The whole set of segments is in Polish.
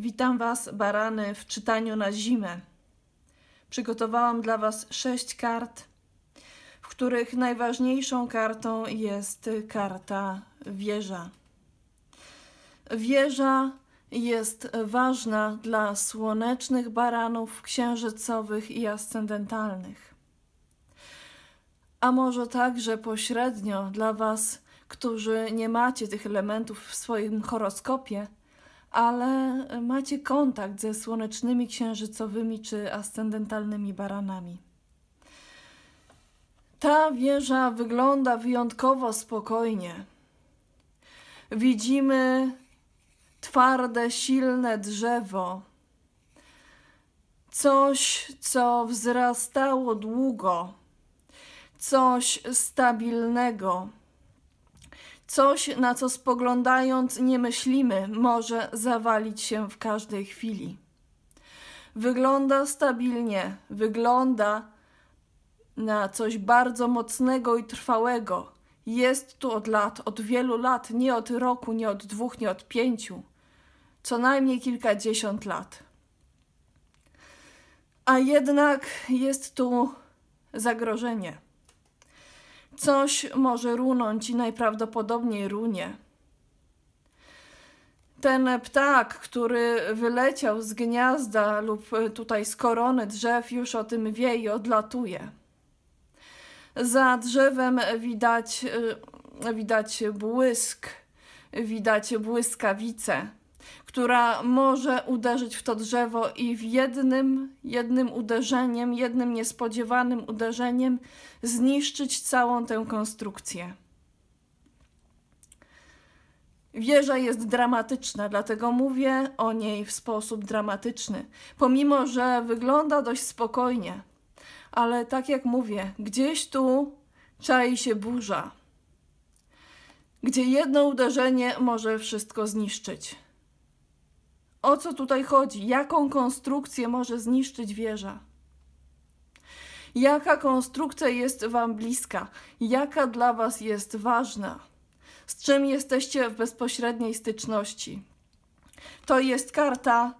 Witam Was, barany, w czytaniu na zimę. Przygotowałam dla Was sześć kart, w których najważniejszą kartą jest karta wieża. Wieża jest ważna dla słonecznych baranów, księżycowych i ascendentalnych. A może także pośrednio dla Was, którzy nie macie tych elementów w swoim horoskopie – ale e, macie kontakt ze słonecznymi, księżycowymi czy ascendentalnymi baranami. Ta wieża wygląda wyjątkowo spokojnie. Widzimy twarde, silne drzewo. Coś, co wzrastało długo, coś stabilnego Coś, na co spoglądając nie myślimy, może zawalić się w każdej chwili. Wygląda stabilnie, wygląda na coś bardzo mocnego i trwałego. Jest tu od lat, od wielu lat, nie od roku, nie od dwóch, nie od pięciu, co najmniej kilkadziesiąt lat. A jednak jest tu zagrożenie. Coś może runąć i najprawdopodobniej runie. Ten ptak, który wyleciał z gniazda lub tutaj z korony drzew, już o tym wie i odlatuje. Za drzewem widać, y, widać błysk, widać błyskawice która może uderzyć w to drzewo i w jednym, jednym uderzeniem, jednym niespodziewanym uderzeniem zniszczyć całą tę konstrukcję. Wieża jest dramatyczna, dlatego mówię o niej w sposób dramatyczny, pomimo że wygląda dość spokojnie. Ale tak jak mówię, gdzieś tu czai się burza, gdzie jedno uderzenie może wszystko zniszczyć. O co tutaj chodzi? Jaką konstrukcję może zniszczyć wieża? Jaka konstrukcja jest Wam bliska? Jaka dla Was jest ważna? Z czym jesteście w bezpośredniej styczności? To jest karta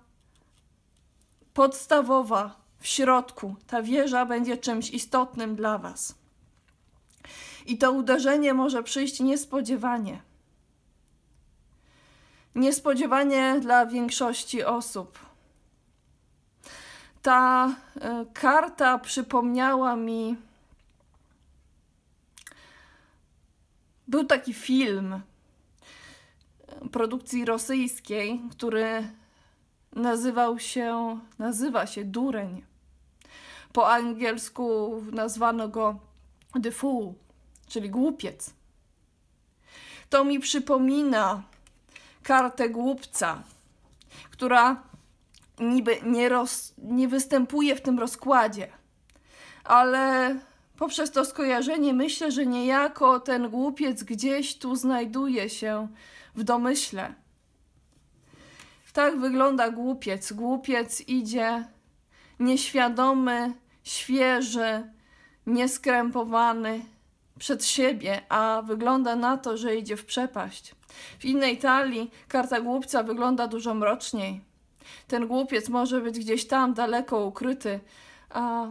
podstawowa w środku. Ta wieża będzie czymś istotnym dla Was. I to uderzenie może przyjść niespodziewanie niespodziewanie dla większości osób. Ta e, karta przypomniała mi. Był taki film e, produkcji rosyjskiej, który nazywał się, nazywa się Dureń. Po angielsku nazwano go The Fool, czyli głupiec. To mi przypomina kartę głupca, która niby nie, roz, nie występuje w tym rozkładzie, ale poprzez to skojarzenie myślę, że niejako ten głupiec gdzieś tu znajduje się w domyśle. Tak wygląda głupiec. Głupiec idzie nieświadomy, świeży, nieskrępowany, przed siebie, a wygląda na to, że idzie w przepaść. W innej talii karta głupca wygląda dużo mroczniej. Ten głupiec może być gdzieś tam daleko ukryty, a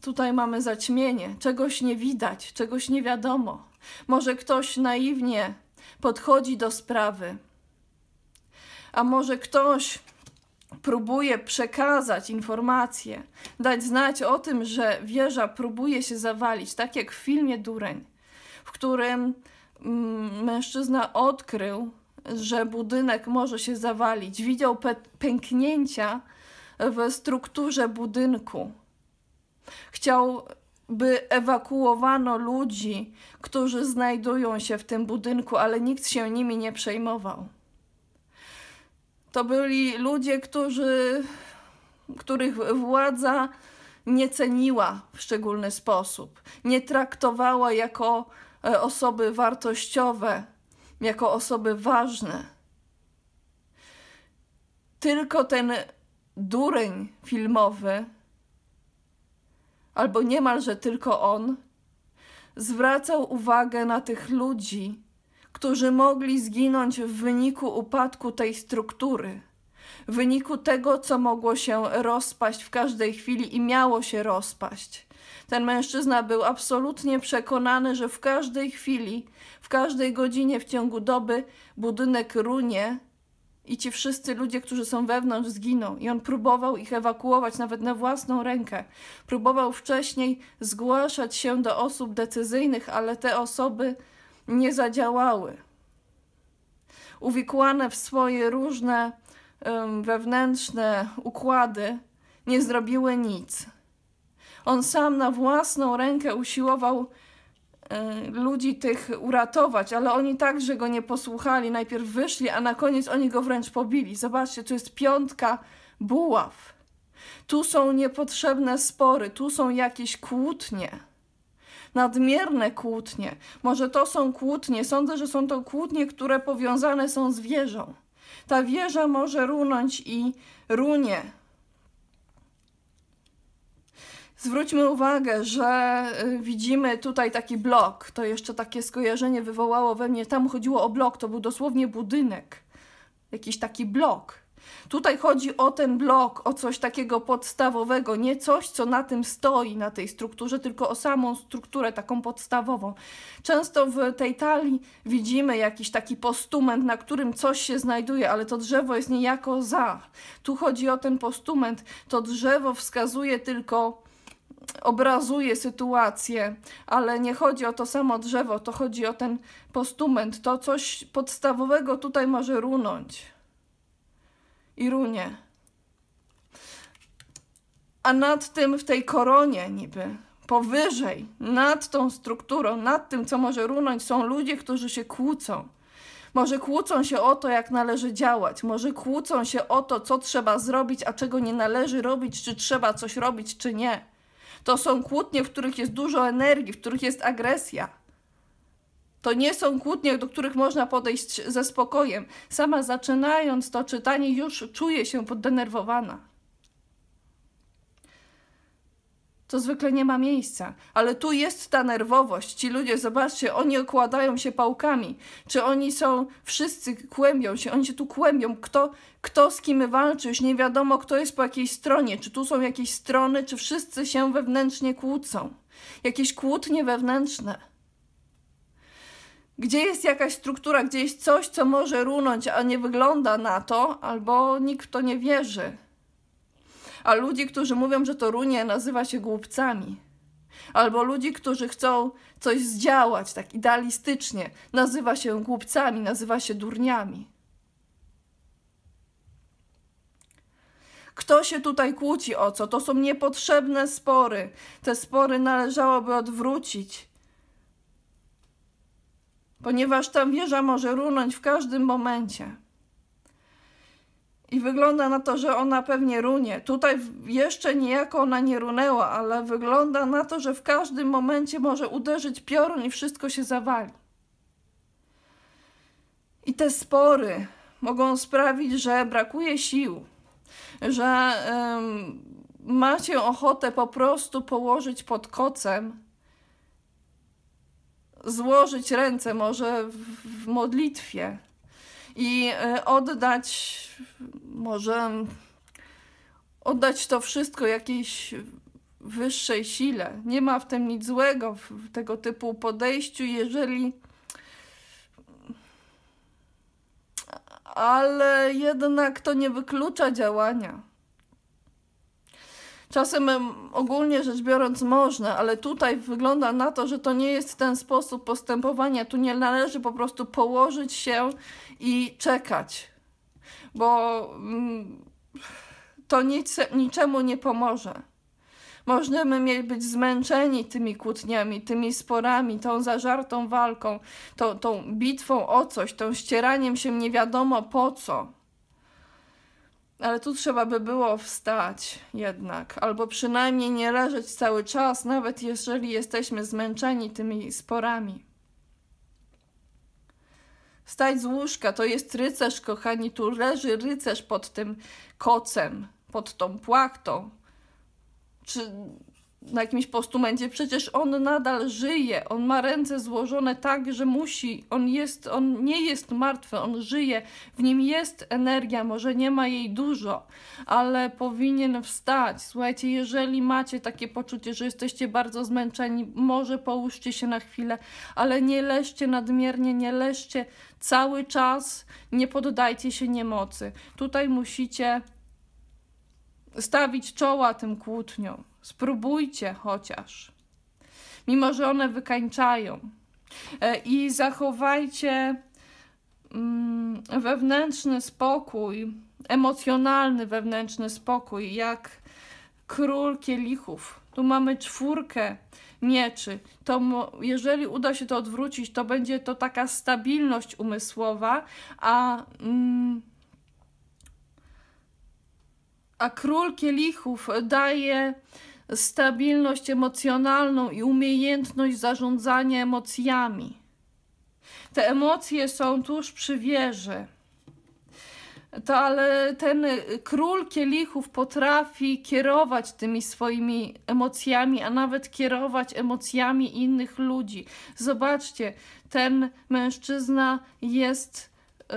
tutaj mamy zaćmienie, czegoś nie widać, czegoś nie wiadomo. Może ktoś naiwnie podchodzi do sprawy, a może ktoś próbuje przekazać informacje, dać znać o tym, że wieża próbuje się zawalić, tak jak w filmie Dureń, w którym mm, mężczyzna odkrył, że budynek może się zawalić. Widział pęknięcia w strukturze budynku. Chciał, by ewakuowano ludzi, którzy znajdują się w tym budynku, ale nikt się nimi nie przejmował. To byli ludzie, którzy, których władza nie ceniła w szczególny sposób, nie traktowała jako e, osoby wartościowe, jako osoby ważne. Tylko ten dureń filmowy, albo niemalże tylko on, zwracał uwagę na tych ludzi, którzy mogli zginąć w wyniku upadku tej struktury, w wyniku tego, co mogło się rozpaść w każdej chwili i miało się rozpaść. Ten mężczyzna był absolutnie przekonany, że w każdej chwili, w każdej godzinie w ciągu doby budynek runie i ci wszyscy ludzie, którzy są wewnątrz, zginą. I on próbował ich ewakuować nawet na własną rękę. Próbował wcześniej zgłaszać się do osób decyzyjnych, ale te osoby nie zadziałały. Uwikłane w swoje różne wewnętrzne układy, nie zrobiły nic. On sam na własną rękę usiłował e, ludzi tych uratować, ale oni także go nie posłuchali. Najpierw wyszli, a na koniec oni go wręcz pobili. Zobaczcie, tu jest piątka buław. Tu są niepotrzebne spory, tu są jakieś kłótnie nadmierne kłótnie. Może to są kłótnie, sądzę, że są to kłótnie, które powiązane są z wieżą. Ta wieża może runąć i runie. Zwróćmy uwagę, że y, widzimy tutaj taki blok. To jeszcze takie skojarzenie wywołało we mnie. Tam chodziło o blok, to był dosłownie budynek, jakiś taki blok. Tutaj chodzi o ten blok, o coś takiego podstawowego, nie coś, co na tym stoi, na tej strukturze, tylko o samą strukturę taką podstawową. Często w tej talii widzimy jakiś taki postument, na którym coś się znajduje, ale to drzewo jest niejako za. Tu chodzi o ten postument. To drzewo wskazuje tylko obrazuje sytuację, ale nie chodzi o to samo drzewo, to chodzi o ten postument. To coś podstawowego tutaj może runąć i runie. A nad tym, w tej koronie niby, powyżej, nad tą strukturą, nad tym, co może runąć, są ludzie, którzy się kłócą. Może kłócą się o to, jak należy działać, może kłócą się o to, co trzeba zrobić, a czego nie należy robić, czy trzeba coś robić, czy nie. To są kłótnie, w których jest dużo energii, w których jest agresja. To nie są kłótnie, do których można podejść ze spokojem. Sama zaczynając to czytanie, już czuję się poddenerwowana. To zwykle nie ma miejsca, ale tu jest ta nerwowość. Ci ludzie, zobaczcie, oni okładają się pałkami. Czy oni są, wszyscy kłębią się, oni się tu kłębią. Kto, kto z kim walczy, już nie wiadomo, kto jest po jakiej stronie. Czy tu są jakieś strony, czy wszyscy się wewnętrznie kłócą. Jakieś kłótnie wewnętrzne gdzie jest jakaś struktura, gdzie jest coś, co może runąć, a nie wygląda na to, albo nikt w to nie wierzy. A ludzi, którzy mówią, że to runie, nazywa się głupcami. Albo ludzi, którzy chcą coś zdziałać tak idealistycznie, nazywa się głupcami, nazywa się durniami. Kto się tutaj kłóci o co? To są niepotrzebne spory. Te spory należałoby odwrócić ponieważ ta wieża może runąć w każdym momencie. I wygląda na to, że ona pewnie runie. Tutaj jeszcze niejako ona nie runęła, ale wygląda na to, że w każdym momencie może uderzyć piorun i wszystko się zawali. I te spory mogą sprawić, że brakuje sił, że macie ochotę po prostu położyć pod kocem złożyć ręce może w modlitwie i e, oddać może oddać to wszystko jakiejś wyższej sile. Nie ma w tym nic złego w tego typu podejściu, jeżeli ale jednak to nie wyklucza działania. Czasem ogólnie rzecz biorąc można, ale tutaj wygląda na to, że to nie jest ten sposób postępowania. Tu nie należy po prostu położyć się i czekać, bo mm, to nic, niczemu nie pomoże. Możemy być zmęczeni tymi kłótniami, tymi sporami, tą zażartą walką, tą, tą bitwą o coś, tą ścieraniem się nie wiadomo po co. Ale tu trzeba by było wstać jednak, albo przynajmniej nie leżeć cały czas, nawet jeżeli jesteśmy zmęczeni tymi sporami. Wstać z łóżka, to jest rycerz, kochani, tu leży rycerz pod tym kocem, pod tą płachtą. Czy na jakimś postumencie, przecież on nadal żyje, on ma ręce złożone tak, że musi, on jest, on nie jest martwy, on żyje, w nim jest energia, może nie ma jej dużo, ale powinien wstać. Słuchajcie, jeżeli macie takie poczucie, że jesteście bardzo zmęczeni, może połóżcie się na chwilę, ale nie leżcie nadmiernie, nie leżcie cały czas, nie poddajcie się niemocy. Tutaj musicie stawić czoła tym kłótniom. Spróbujcie chociaż, mimo że one wykańczają. E, I zachowajcie mm, wewnętrzny spokój, emocjonalny wewnętrzny spokój, jak król kielichów. Tu mamy czwórkę mieczy. To, jeżeli uda się to odwrócić, to będzie to taka stabilność umysłowa, a. Mm, a król kielichów daje stabilność emocjonalną i umiejętność zarządzania emocjami. Te emocje są tuż przy wieży. To, ale ten król kielichów potrafi kierować tymi swoimi emocjami, a nawet kierować emocjami innych ludzi. Zobaczcie, ten mężczyzna jest. Yy,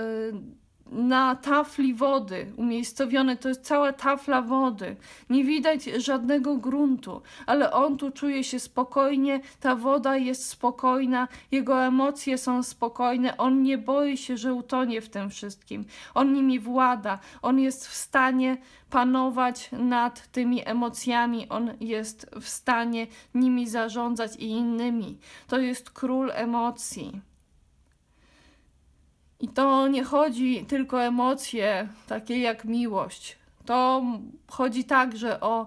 na tafli wody umiejscowione, to jest cała tafla wody. Nie widać żadnego gruntu, ale on tu czuje się spokojnie, ta woda jest spokojna, jego emocje są spokojne, on nie boi się, że utonie w tym wszystkim. On nimi włada, on jest w stanie panować nad tymi emocjami, on jest w stanie nimi zarządzać i innymi. To jest król emocji. I to nie chodzi tylko o emocje takie jak miłość. To chodzi także o,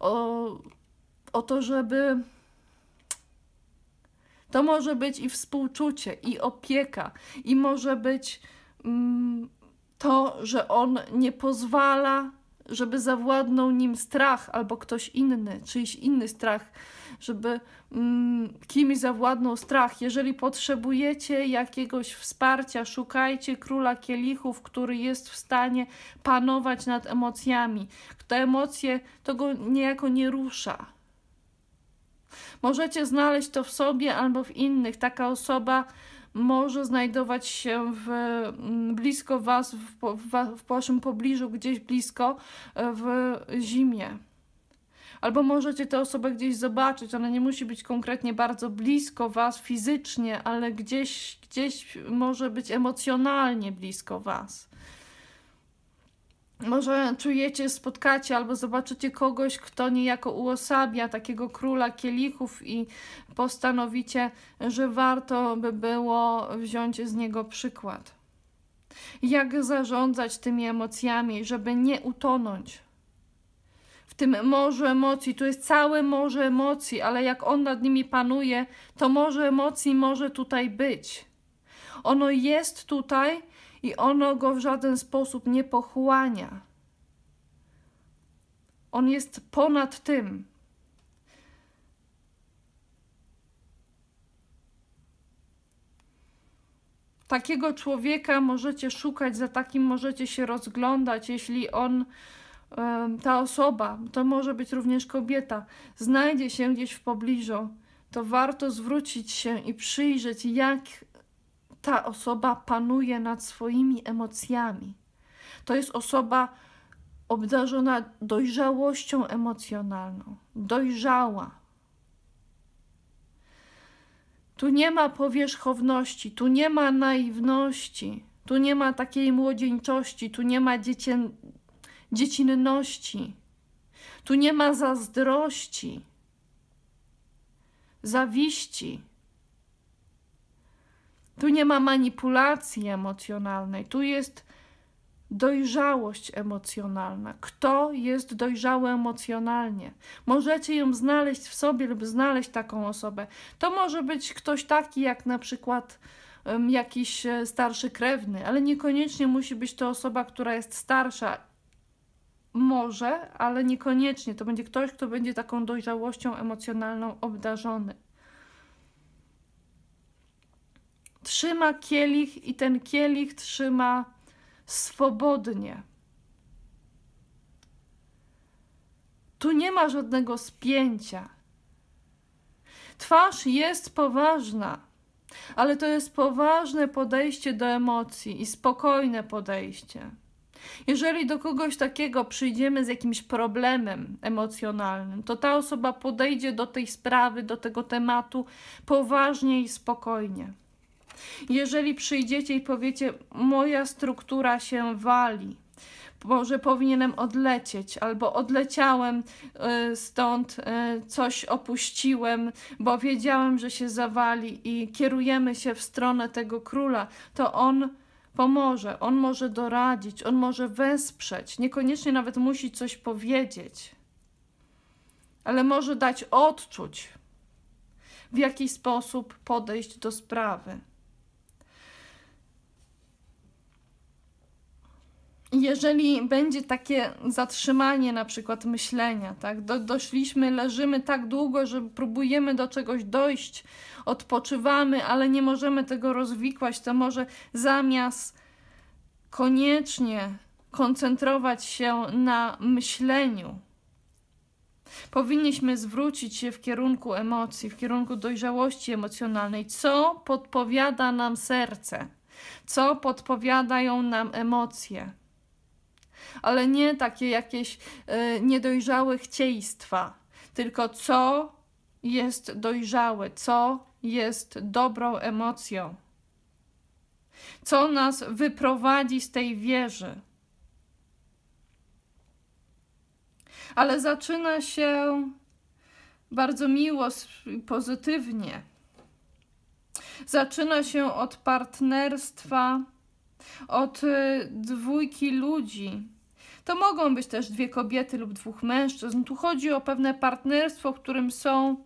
o, o to, żeby. To może być i współczucie, i opieka, i może być mm, to, że on nie pozwala żeby zawładnął nim strach albo ktoś inny, czyjś inny strach, żeby mm, kimś zawładnął strach. Jeżeli potrzebujecie jakiegoś wsparcia, szukajcie króla kielichów, który jest w stanie panować nad emocjami. Te emocje to go niejako nie rusza. Możecie znaleźć to w sobie albo w innych. Taka osoba może znajdować się w, mm, blisko Was, w, w, w Waszym pobliżu, gdzieś blisko e, w zimie. Albo możecie tę osobę gdzieś zobaczyć, ona nie musi być konkretnie bardzo blisko Was fizycznie, ale gdzieś, gdzieś może być emocjonalnie blisko Was może czujecie, spotkacie albo zobaczycie kogoś, kto niejako uosabia takiego króla kielichów i postanowicie, że warto by było wziąć z niego przykład. Jak zarządzać tymi emocjami, żeby nie utonąć w tym morzu emocji. Tu jest całe morze emocji, ale jak on nad nimi panuje, to morze emocji może tutaj być. Ono jest tutaj, i ono go w żaden sposób nie pochłania. On jest ponad tym. Takiego człowieka możecie szukać, za takim możecie się rozglądać, jeśli on ta osoba, to może być również kobieta, znajdzie się gdzieś w pobliżu, to warto zwrócić się i przyjrzeć, jak ta osoba panuje nad swoimi emocjami. To jest osoba obdarzona dojrzałością emocjonalną, dojrzała. Tu nie ma powierzchowności, tu nie ma naiwności, tu nie ma takiej młodzieńczości, tu nie ma dziecię... dziecinności, tu nie ma zazdrości, zawiści tu nie ma manipulacji emocjonalnej, tu jest dojrzałość emocjonalna. Kto jest dojrzały emocjonalnie? Możecie ją znaleźć w sobie lub znaleźć taką osobę. To może być ktoś taki jak na przykład um, jakiś e, starszy krewny, ale niekoniecznie musi być to osoba, która jest starsza. Może, ale niekoniecznie. To będzie ktoś, kto będzie taką dojrzałością emocjonalną obdarzony. Trzyma kielich i ten kielich trzyma swobodnie. Tu nie ma żadnego spięcia. Twarz jest poważna, ale to jest poważne podejście do emocji i spokojne podejście. Jeżeli do kogoś takiego przyjdziemy z jakimś problemem emocjonalnym, to ta osoba podejdzie do tej sprawy, do tego tematu poważnie i spokojnie. Jeżeli przyjdziecie i powiecie, moja struktura się wali, może powinienem odlecieć, albo odleciałem e, stąd, e, coś opuściłem, bo wiedziałem, że się zawali i kierujemy się w stronę tego króla, to on pomoże, on może doradzić, on może wesprzeć, niekoniecznie nawet musi coś powiedzieć, ale może dać odczuć, w jaki sposób podejść do sprawy. jeżeli będzie takie zatrzymanie na przykład myślenia, tak, Do, doszliśmy, leżymy tak długo, że próbujemy do czegoś dojść, odpoczywamy, ale nie możemy tego rozwikłać, to może zamiast koniecznie koncentrować się na myśleniu, powinniśmy zwrócić się w kierunku emocji, w kierunku dojrzałości emocjonalnej, co podpowiada nam serce, co podpowiadają nam emocje ale nie takie jakieś y, niedojrzałe chcieństwa, tylko co jest dojrzałe, co jest dobrą emocją, co nas wyprowadzi z tej wieży. Ale zaczyna się bardzo miło, pozytywnie. Zaczyna się od partnerstwa od y, dwójki ludzi. To mogą być też dwie kobiety lub dwóch mężczyzn. Tu chodzi o pewne partnerstwo, w którym są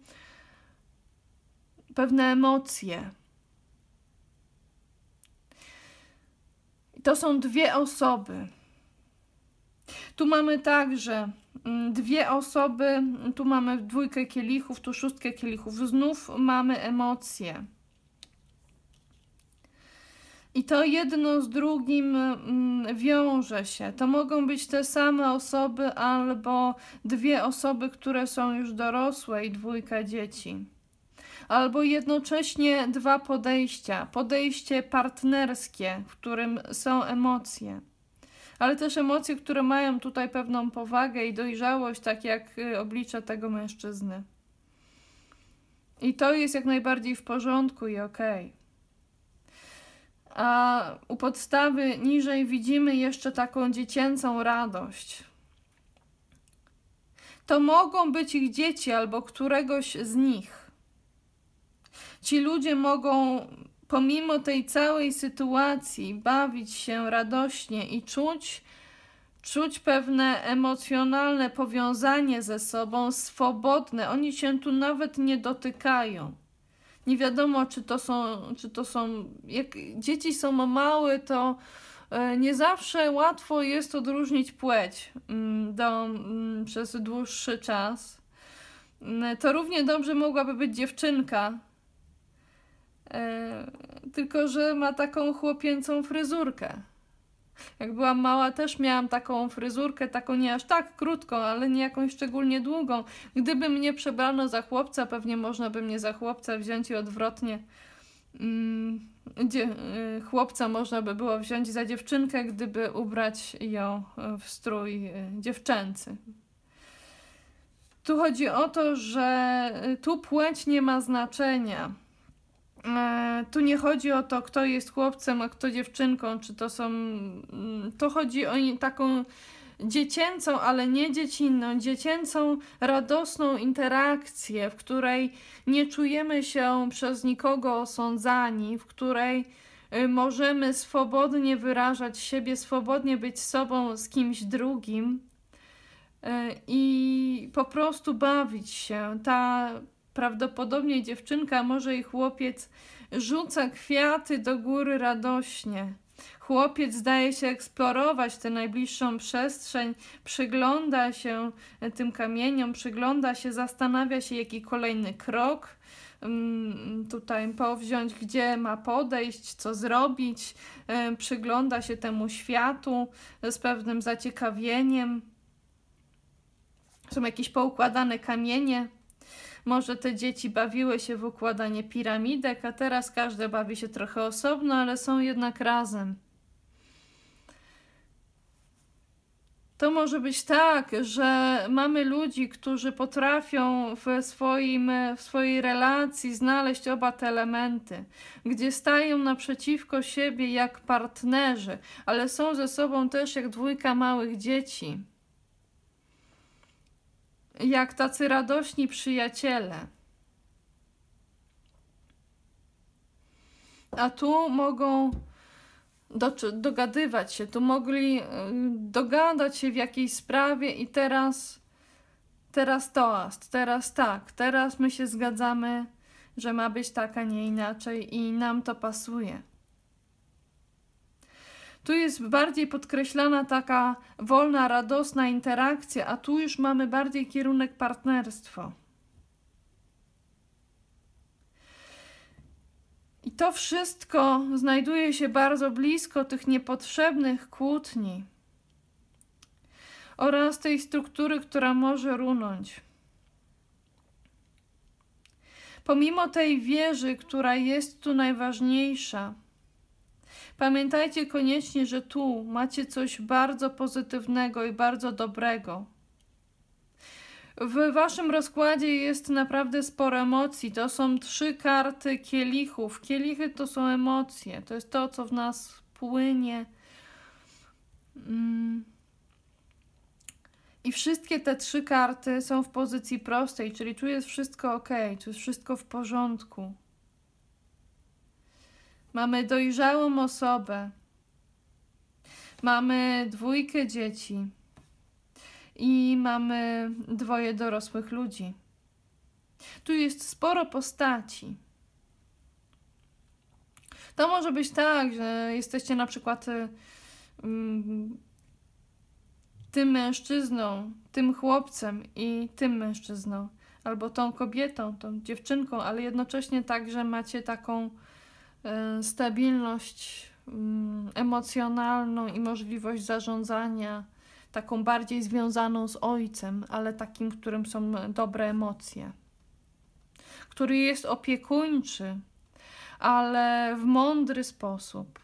pewne emocje. to są dwie osoby. Tu mamy także mm, dwie osoby, tu mamy dwójkę kielichów, tu szóstkę kielichów. Znów mamy emocje. I to jedno z drugim mm, wiąże się. To mogą być te same osoby albo dwie osoby, które są już dorosłe i dwójka dzieci. Albo jednocześnie dwa podejścia. Podejście partnerskie, w którym są emocje ale też emocje, które mają tutaj pewną powagę i dojrzałość, tak jak y, oblicze tego mężczyzny. I to jest jak najbardziej w porządku i okej. Okay a u podstawy niżej widzimy jeszcze taką dziecięcą radość. To mogą być ich dzieci albo któregoś z nich. Ci ludzie mogą pomimo tej całej sytuacji bawić się radośnie i czuć, czuć pewne emocjonalne powiązanie ze sobą, swobodne. Oni się tu nawet nie dotykają nie wiadomo, czy to są, czy to są jak dzieci są małe, to e, nie zawsze łatwo jest odróżnić płeć mm, do, mm, przez dłuższy czas. Mm, to równie dobrze mogłaby być dziewczynka, e, tylko że ma taką chłopięcą fryzurkę. Jak byłam mała, też miałam taką fryzurkę, taką nie aż tak krótką, ale nie jakąś szczególnie długą. Gdyby mnie przebrano za chłopca, pewnie można by mnie za chłopca wziąć i odwrotnie. Mm, gdzie y, chłopca można by było wziąć za dziewczynkę, gdyby ubrać ją w strój y, dziewczęcy. Tu chodzi o to, że y, tu płeć nie ma znaczenia E, tu nie chodzi o to, kto jest chłopcem, a kto dziewczynką, czy to są. Mm, to chodzi o taką dziecięcą, ale nie dziecinną, dziecięcą, radosną interakcję, w której nie czujemy się przez nikogo osądzani, w której y, możemy swobodnie wyrażać siebie, swobodnie być sobą z kimś drugim y, i po prostu bawić się. Ta prawdopodobnie dziewczynka, może i chłopiec, rzuca kwiaty do góry radośnie. Chłopiec zdaje się eksplorować tę najbliższą przestrzeń, przygląda się tym kamieniom, przygląda się, zastanawia się, jaki kolejny krok mm, tutaj powziąć, gdzie ma podejść, co zrobić, przygląda się temu światu e, z pewnym zaciekawieniem. Są jakieś poukładane kamienie, może te dzieci bawiły się w układanie piramidek, a teraz każde bawi się trochę osobno, ale są jednak razem. To może być tak, że mamy ludzi, którzy potrafią w, swoim, w swojej relacji znaleźć oba te elementy, gdzie stają naprzeciwko siebie jak partnerzy, ale są ze sobą też jak dwójka małych dzieci jak tacy radośni przyjaciele. A tu mogą do, dogadywać się, tu mogli y, dogadać się w jakiejś sprawie i teraz, teraz toast, teraz tak, teraz my się zgadzamy, że ma być tak, a nie inaczej i nam to pasuje. Tu jest bardziej podkreślana taka wolna, radosna interakcja, a tu już mamy bardziej kierunek partnerstwo. I to wszystko znajduje się bardzo blisko tych niepotrzebnych kłótni oraz tej struktury, która może runąć. Pomimo tej wieży, która jest tu najważniejsza, Pamiętajcie koniecznie, że tu macie coś bardzo pozytywnego i bardzo dobrego. W waszym rozkładzie jest naprawdę sporo emocji. To są trzy karty kielichów. Kielichy to są emocje. To jest to, co w nas płynie. Mm. I wszystkie te trzy karty są w pozycji prostej, czyli tu jest wszystko ok, tu jest wszystko w porządku. Mamy dojrzałą osobę. Mamy dwójkę dzieci. I mamy dwoje dorosłych ludzi. Tu jest sporo postaci. To może być tak, że jesteście na przykład mm, tym mężczyzną, tym chłopcem i tym mężczyzną, albo tą kobietą, tą dziewczynką, ale jednocześnie także macie taką E, stabilność mm, emocjonalną i możliwość zarządzania taką bardziej związaną z ojcem, ale takim, którym są dobre emocje, który jest opiekuńczy, ale w mądry sposób.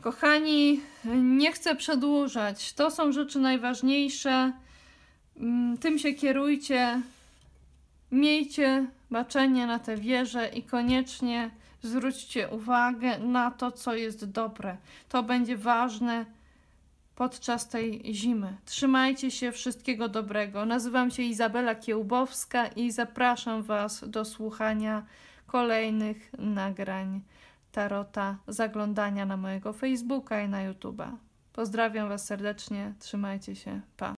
Kochani, nie chcę przedłużać. To są rzeczy najważniejsze. Mm, tym się kierujcie Miejcie baczenie na tę wieżę i koniecznie zwróćcie uwagę na to, co jest dobre. To będzie ważne podczas tej zimy. Trzymajcie się wszystkiego dobrego. Nazywam się Izabela Kiełbowska i zapraszam Was do słuchania kolejnych nagrań Tarota, zaglądania na mojego Facebooka i na YouTube'a. Pozdrawiam Was serdecznie, trzymajcie się, pa.